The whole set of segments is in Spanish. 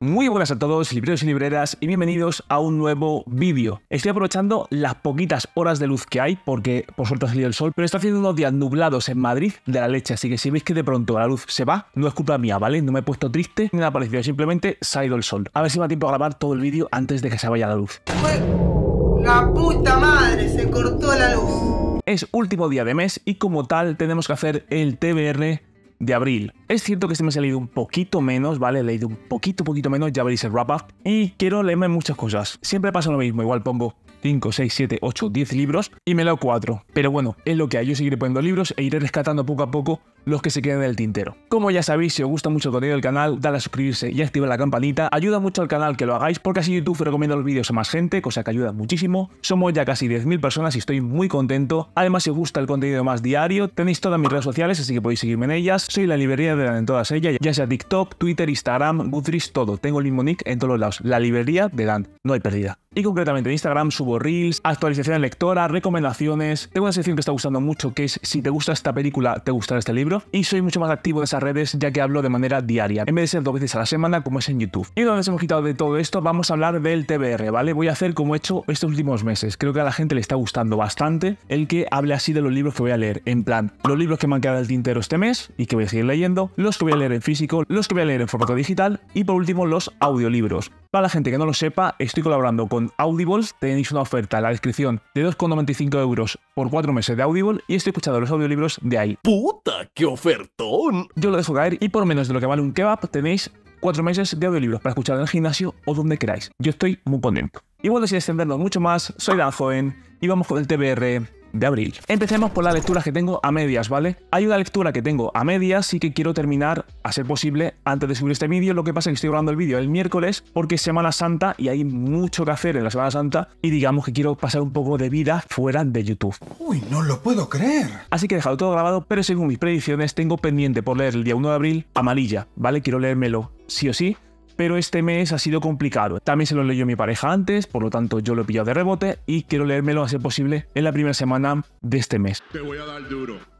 Muy buenas a todos, libreros y libreras, y bienvenidos a un nuevo vídeo. Estoy aprovechando las poquitas horas de luz que hay, porque por suerte ha salido el sol, pero está haciendo unos días nublados en Madrid de la leche, así que si veis que de pronto la luz se va, no es culpa mía, ¿vale? No me he puesto triste ni ha parecido, simplemente se ha ido el sol. A ver si me da tiempo a grabar todo el vídeo antes de que se vaya la luz. ¡La puta madre! Se cortó la luz. Es último día de mes y como tal tenemos que hacer el TBR de abril. Es cierto que este me ha leído un poquito menos, ¿vale? He leído un poquito, poquito menos, ya veréis el wrap-up. Y quiero leerme muchas cosas. Siempre pasa lo mismo, igual pongo 5, 6, 7, 8, 10 libros y me leo 4. Pero bueno, es lo que hay. Yo seguiré poniendo libros e iré rescatando poco a poco los que se queden en el tintero. Como ya sabéis, si os gusta mucho el contenido del canal, dale a suscribirse y activa la campanita. Ayuda mucho al canal que lo hagáis porque así YouTube recomienda los vídeos a más gente, cosa que ayuda muchísimo. Somos ya casi 10.000 personas y estoy muy contento. Además, si os gusta el contenido más diario, tenéis todas mis redes sociales, así que podéis seguirme en ellas. Soy la librería de Dan en todas ellas, ya sea TikTok, Twitter, Instagram, Goodreads, todo. Tengo el mismo nick en todos los lados. La librería de Dan. No hay pérdida. Y concretamente en Instagram subo reels, actualización lectora, recomendaciones. Tengo una sección que está gustando mucho que es si te gusta esta película, te gustará este libro y soy mucho más activo de esas redes ya que hablo de manera diaria, en vez de ser dos veces a la semana como es en YouTube. Y una vez hemos quitado de todo esto, vamos a hablar del TBR, ¿vale? Voy a hacer como he hecho estos últimos meses. Creo que a la gente le está gustando bastante el que hable así de los libros que voy a leer. En plan, los libros que me han quedado al tintero este mes y que voy a seguir leyendo, los que voy a leer en físico, los que voy a leer en formato digital y por último los audiolibros. Para la gente que no lo sepa, estoy colaborando con Audibles. tenéis una oferta en la descripción de 2,95 euros por 4 meses de Audible y estoy escuchando los audiolibros de ahí. ¡Puta, qué ofertón! Yo lo dejo caer y por menos de lo que vale un kebab tenéis 4 meses de audiolibros para escuchar en el gimnasio o donde queráis. Yo estoy muy contento. Y bueno, sin extendernos mucho más, soy Dan y vamos con el TBR de abril. Empecemos por la lectura que tengo a medias, ¿vale? Hay una lectura que tengo a medias y que quiero terminar, a ser posible, antes de subir este vídeo. Lo que pasa es que estoy grabando el vídeo el miércoles porque es Semana Santa y hay mucho que hacer en la Semana Santa y digamos que quiero pasar un poco de vida fuera de YouTube. Uy, no lo puedo creer. Así que he dejado todo grabado, pero según mis predicciones tengo pendiente por leer el día 1 de abril Amarilla, ¿vale? Quiero leérmelo sí o sí pero este mes ha sido complicado. También se lo leyó mi pareja antes, por lo tanto yo lo he pillado de rebote y quiero leérmelo a ser posible en la primera semana de este mes.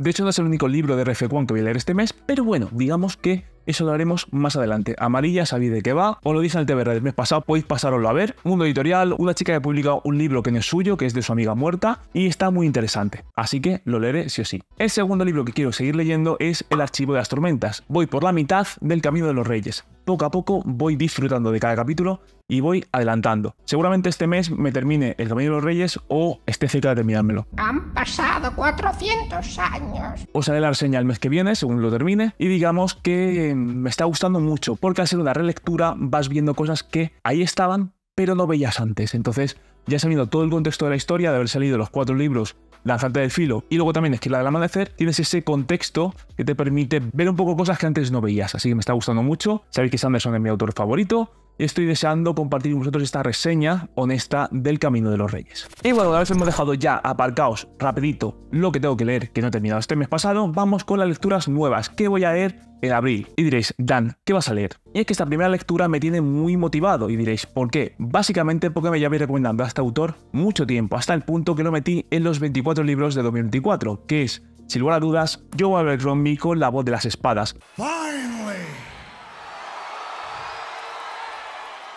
De hecho no es el único libro de RF1 que voy a leer este mes, pero bueno, digamos que eso lo haremos más adelante. Amarilla, sabéis de qué va. Os lo dice en el TVR del mes pasado, podéis pasaroslo a ver. Mundo Editorial, una chica que ha publicado un libro que no es suyo, que es de su amiga muerta, y está muy interesante. Así que lo leeré sí o sí. El segundo libro que quiero seguir leyendo es El Archivo de las Tormentas. Voy por la mitad del Camino de los Reyes. Poco a poco voy disfrutando de cada capítulo y voy adelantando. Seguramente este mes me termine El Camino de los Reyes o esté cerca de terminármelo. Han pasado 400 años. Os haré la reseña el mes que viene, según lo termine, y digamos que mm, me está gustando mucho, porque al ser una relectura vas viendo cosas que ahí estaban, pero no veías antes. Entonces, ya sabiendo todo el contexto de la historia, de haber salido los cuatro libros lanzarte del Filo y luego también la del Amanecer, tienes ese contexto que te permite ver un poco cosas que antes no veías. Así que me está gustando mucho. Sabéis que Sanderson es mi autor favorito estoy deseando compartir con vosotros esta reseña honesta del Camino de los Reyes. Y bueno, una vez hemos dejado ya aparcaos rapidito lo que tengo que leer, que no he terminado este mes pasado, vamos con las lecturas nuevas que voy a leer en abril. Y diréis, Dan, ¿qué vas a leer? Y es que esta primera lectura me tiene muy motivado. Y diréis, ¿por qué? Básicamente porque me llevé recomendando a este autor mucho tiempo, hasta el punto que lo metí en los 24 libros de 2024, que es, sin lugar a dudas, Joe Abercrombie con la voz de las espadas.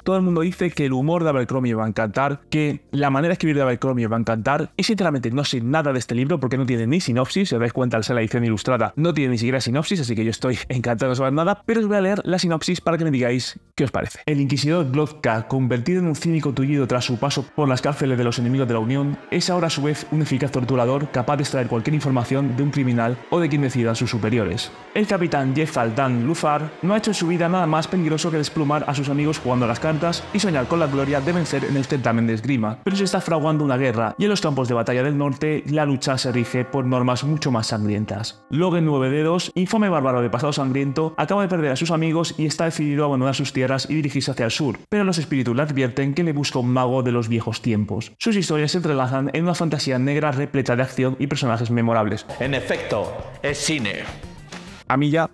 Todo el mundo dice que el humor de Abercrombie va a encantar, que la manera de escribir de Abercrombie va a encantar. Y sinceramente no sé nada de este libro porque no tiene ni sinopsis, si os dais cuenta al ser la edición ilustrada, no tiene ni siquiera sinopsis, así que yo estoy encantado de saber nada, pero os voy a leer la sinopsis para que me digáis qué os parece. El inquisidor Glotka, convertido en un cínico tullido tras su paso por las cárceles de los enemigos de la Unión, es ahora a su vez un eficaz torturador capaz de extraer cualquier información de un criminal o de quien decidan sus superiores. El capitán Jeff Aldan Lufar no ha hecho en su vida nada más peligroso que desplumar a sus amigos jugando a las cartas y soñar con la gloria de vencer en el certamen de esgrima, pero se está fraguando una guerra y en los campos de batalla del norte la lucha se rige por normas mucho más sangrientas. Logan Nueve Dedos, infame bárbaro de pasado sangriento, acaba de perder a sus amigos y está decidido a abandonar sus tierras y dirigirse hacia el sur, pero los espíritus le advierten que le busca un mago de los viejos tiempos. Sus historias se entrelazan en una fantasía negra repleta de acción y personajes memorables. En efecto, es cine. A mí ya,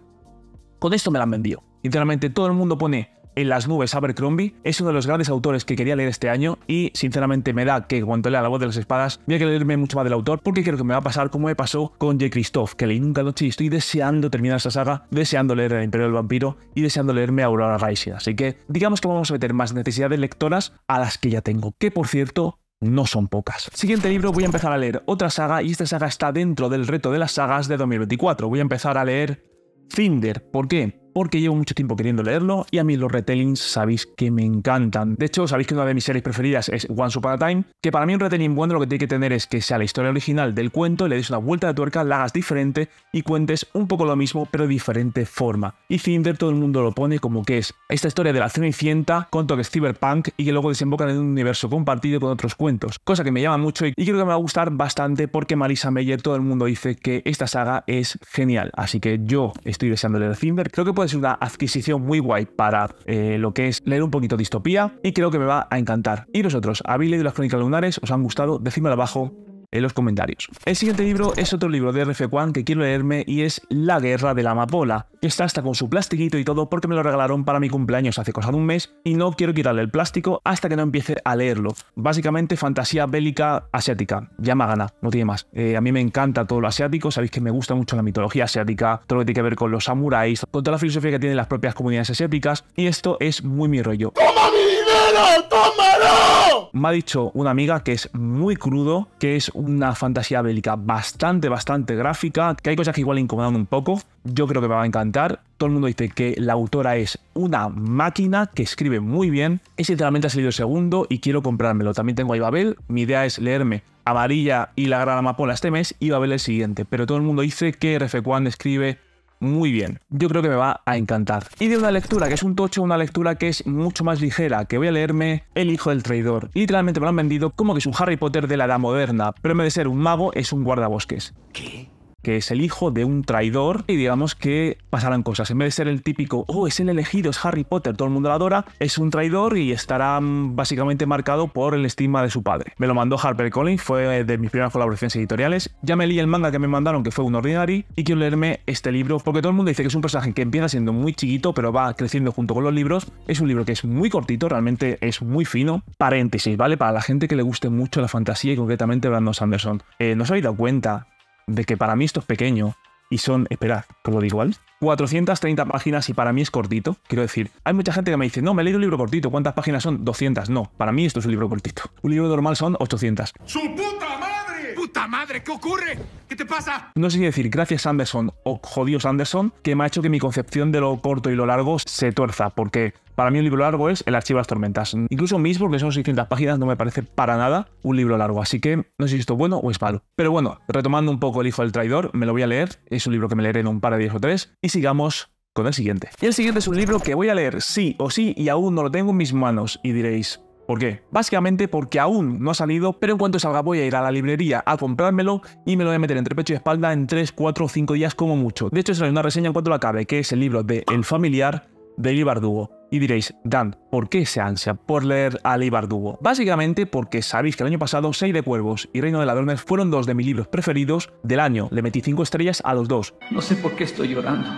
con esto me la han vendido. Literalmente todo el mundo pone en las nubes Abercrombie. Es uno de los grandes autores que quería leer este año y sinceramente me da que cuando lea La voz de las espadas voy a querer leerme mucho más del autor porque creo que me va a pasar como me pasó con J. Christoph, que leí nunca noche y estoy deseando terminar esta saga, deseando leer El Imperio del Vampiro y deseando leerme Aurora Rising. Así que digamos que vamos a meter más necesidades lectoras a las que ya tengo, que por cierto no son pocas. Siguiente libro voy a empezar a leer otra saga y esta saga está dentro del reto de las sagas de 2024. Voy a empezar a leer Finder. ¿Por qué? porque llevo mucho tiempo queriendo leerlo y a mí los retellings sabéis que me encantan. De hecho, sabéis que una de mis series preferidas es Once Upon a Time, que para mí un retelling bueno lo que tiene que tener es que sea la historia original del cuento, le des una vuelta de tuerca, la hagas diferente y cuentes un poco lo mismo pero de diferente forma. Y Cinder todo el mundo lo pone como que es esta historia de la Cenicienta con toques cyberpunk y que luego desembocan en un universo compartido con otros cuentos, cosa que me llama mucho y creo que me va a gustar bastante porque Marisa Meyer todo el mundo dice que esta saga es genial, así que yo estoy deseando leer Cinder, creo que puede es una adquisición muy guay para eh, lo que es leer un poquito distopía y creo que me va a encantar. Y vosotros, ¿habéis leído las crónicas lunares? ¿Os han gustado? Decídmelo abajo en los comentarios. El siguiente libro es otro libro de RF1 que quiero leerme y es La Guerra de la Amapola. Está hasta con su plastiquito y todo porque me lo regalaron para mi cumpleaños hace cosa de un mes y no quiero quitarle el plástico hasta que no empiece a leerlo. Básicamente fantasía bélica asiática. Llama me gana, no tiene más. Eh, a mí me encanta todo lo asiático, sabéis que me gusta mucho la mitología asiática, todo lo que tiene que ver con los samuráis, con toda la filosofía que tienen las propias comunidades asiáticas y esto es muy mi rollo. ¡Toma mi dinero! ¡Tómalo! me ha dicho una amiga que es muy crudo, que es una fantasía bélica bastante, bastante gráfica, que hay cosas que igual incomodan un poco. Yo creo que me va a encantar. Todo el mundo dice que la autora es una máquina que escribe muy bien. Es literalmente ha salido segundo y quiero comprármelo. También tengo a ibabel Mi idea es leerme Amarilla y La Gran Amapola este mes y Babel el siguiente. Pero todo el mundo dice que RF1 escribe muy bien. Yo creo que me va a encantar. Y de una lectura que es un tocho, una lectura que es mucho más ligera, que voy a leerme El hijo del traidor. Literalmente me lo han vendido como que es un Harry Potter de la edad moderna, pero en vez de ser un mago es un guardabosques. ¿Qué? que es el hijo de un traidor y digamos que pasarán cosas. En vez de ser el típico, oh, es el elegido, es Harry Potter, todo el mundo lo adora, es un traidor y estará mm, básicamente marcado por el estigma de su padre. Me lo mandó Harper Collins, fue eh, de mis primeras colaboraciones editoriales. Ya me leí el manga que me mandaron, que fue un ordinary, y quiero leerme este libro porque todo el mundo dice que es un personaje que empieza siendo muy chiquito, pero va creciendo junto con los libros. Es un libro que es muy cortito, realmente es muy fino. Paréntesis, ¿vale? Para la gente que le guste mucho la fantasía y concretamente Brandon Sanderson. Eh, no os habéis dado cuenta de que para mí esto es pequeño y son, esperad, que lo digo igual, 430 páginas y para mí es cortito. Quiero decir, hay mucha gente que me dice, no, me he leído un libro cortito, ¿cuántas páginas son? 200. No, para mí esto es un libro cortito. Un libro normal son 800. ¡Su puta madre! puta madre! ¿Qué ocurre? ¿Qué te pasa? No sé si decir gracias Anderson o jodidos Anderson, que me ha hecho que mi concepción de lo corto y lo largo se tuerza, porque para mí un libro largo es El archivo de las tormentas. Incluso mis porque son 600 páginas, no me parece para nada un libro largo, así que no sé si esto es bueno o es malo. Pero bueno, retomando un poco El hijo del traidor, me lo voy a leer, es un libro que me leeré en un par de días o tres, y sigamos con el siguiente. Y el siguiente es un libro que voy a leer sí o sí y aún no lo tengo en mis manos, y diréis, ¿Por qué? Básicamente porque aún no ha salido, pero en cuanto salga voy a ir a la librería a comprármelo y me lo voy a meter entre pecho y espalda en 3, 4 o 5 días como mucho. De hecho, será una reseña en cuanto lo acabe, que es el libro de El familiar de Ibardugo. Y diréis, Dan, ¿por qué se ansia por leer a Ibardugo? Básicamente porque sabéis que el año pasado Seis de Cuervos y Reino de Ladrones fueron dos de mis libros preferidos del año. Le metí 5 estrellas a los dos. No sé por qué estoy llorando.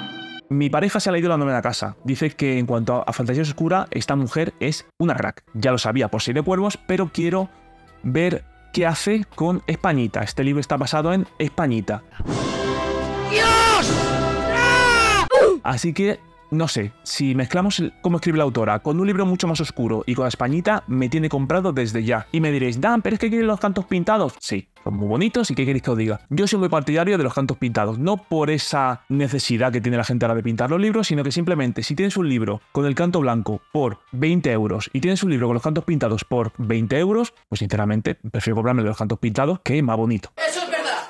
Mi pareja se ha leído la novena casa. Dice que en cuanto a fantasía oscura, esta mujer es una crack. Ya lo sabía por si de cuervos, pero quiero ver qué hace con Españita. Este libro está basado en Españita. ¡Ah! Así que no sé, si mezclamos cómo escribe la autora con un libro mucho más oscuro y con la españita, me tiene comprado desde ya. Y me diréis, Dan, pero es que quieren los cantos pintados. Sí, son muy bonitos y qué queréis que os diga. Yo soy muy partidario de los cantos pintados, no por esa necesidad que tiene la gente ahora de pintar los libros, sino que simplemente si tienes un libro con el canto blanco por 20 euros y tienes un libro con los cantos pintados por 20 euros, pues sinceramente prefiero comprarme los cantos pintados que es más bonito.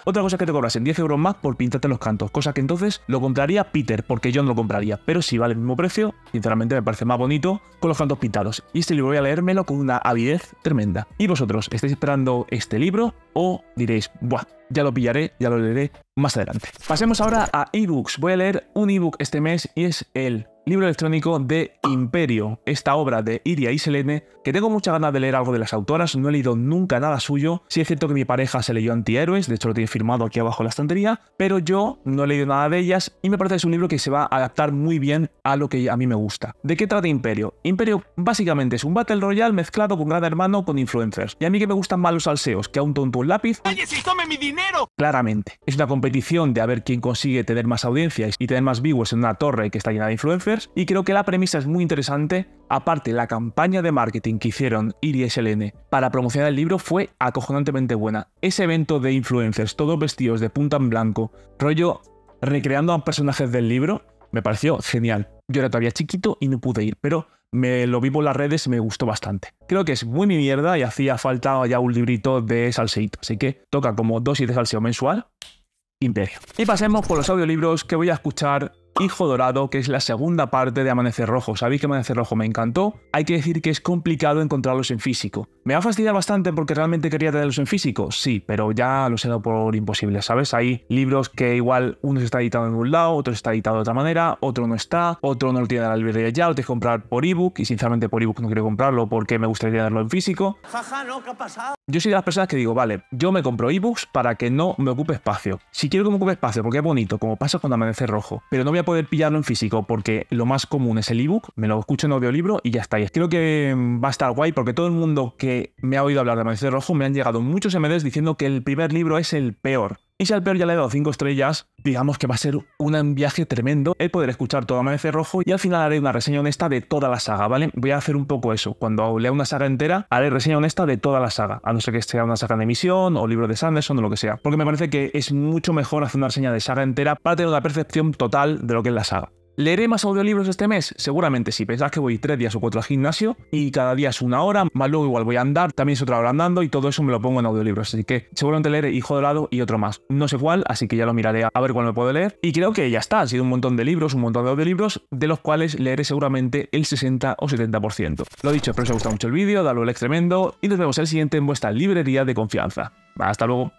Otra cosa que te en 10 euros más por pintarte los cantos, cosa que entonces lo compraría Peter, porque yo no lo compraría. Pero si vale el mismo precio, sinceramente me parece más bonito con los cantos pintados. Y este libro voy a leérmelo con una avidez tremenda. ¿Y vosotros estáis esperando este libro o diréis, buah, ya lo pillaré, ya lo leeré más adelante? Pasemos ahora a ebooks. Voy a leer un ebook este mes y es el libro electrónico de Imperio, esta obra de Iria y Selene, que tengo mucha ganas de leer algo de las autoras, no he leído nunca nada suyo, sí es cierto que mi pareja se leyó Antihéroes, de hecho lo tiene firmado aquí abajo en la estantería, pero yo no he leído nada de ellas y me parece que es un libro que se va a adaptar muy bien a lo que a mí me gusta. ¿De qué trata Imperio? Imperio básicamente es un Battle Royale mezclado con Gran Hermano con influencers, y a mí que me gustan más los salseos que a un tonto un lápiz... ¡Cállese si tome mi dinero! Claramente, es una competición de a ver quién consigue tener más audiencias y tener más vivos en una torre que está llena de influencers, y creo que la premisa es muy interesante. Aparte, la campaña de marketing que hicieron Iris ln para promocionar el libro fue acojonantemente buena. Ese evento de influencers, todos vestidos de punta en blanco, rollo recreando a personajes del libro, me pareció genial. Yo era todavía chiquito y no pude ir, pero me lo vi por las redes y me gustó bastante. Creo que es muy mi mierda y hacía falta ya un librito de salseito, así que toca como dosis de salseo mensual. Imperio. Y pasemos por los audiolibros que voy a escuchar Hijo Dorado, que es la segunda parte de Amanecer Rojo. Sabéis que Amanecer Rojo me encantó. Hay que decir que es complicado encontrarlos en físico. Me ha fastidiado bastante porque realmente quería tenerlos en físico, sí, pero ya los he dado por imposible, ¿sabes? Hay libros que igual uno se está editado en un lado, otro está editado de otra manera, otro no está, otro no lo tiene en la librería ya, lo tienes que comprar por ebook y sinceramente por ebook no quiero comprarlo porque me gustaría tenerlo en físico. Jaja, no, ¿qué ha pasado? Yo soy de las personas que digo, vale, yo me compro ebooks para que no me ocupe espacio. Si quiero que me ocupe espacio, porque es bonito, como pasa con Amanecer Rojo, pero no voy a poder pillarlo en físico porque lo más común es el ebook, me lo escucho en audiolibro y ya está. Y creo que va a estar guay porque todo el mundo que me ha oído hablar de Amanecer Rojo me han llegado muchos MDs diciendo que el primer libro es el peor. Y si al peor ya le he dado 5 estrellas, digamos que va a ser un viaje tremendo el poder escuchar todo Amanecer Rojo y al final haré una reseña honesta de toda la saga, ¿vale? Voy a hacer un poco eso. Cuando lea una saga entera, haré reseña honesta de toda la saga, a no ser que sea una saga de emisión o libro de Sanderson o lo que sea. Porque me parece que es mucho mejor hacer una reseña de saga entera para tener una percepción total de lo que es la saga. ¿Leeré más audiolibros este mes? Seguramente sí. Pensás que voy tres días o cuatro al gimnasio y cada día es una hora, más luego igual voy a andar, también es otra hora andando y todo eso me lo pongo en audiolibros. Así que seguramente leeré Hijo de Lado y otro más. No sé cuál, así que ya lo miraré a ver cuál me puedo leer. Y creo que ya está. Ha sido un montón de libros, un montón de audiolibros, de los cuales leeré seguramente el 60 o 70%. Lo dicho, espero que os haya gustado mucho el vídeo, dadle el like tremendo y nos vemos el siguiente en vuestra librería de confianza. Hasta luego.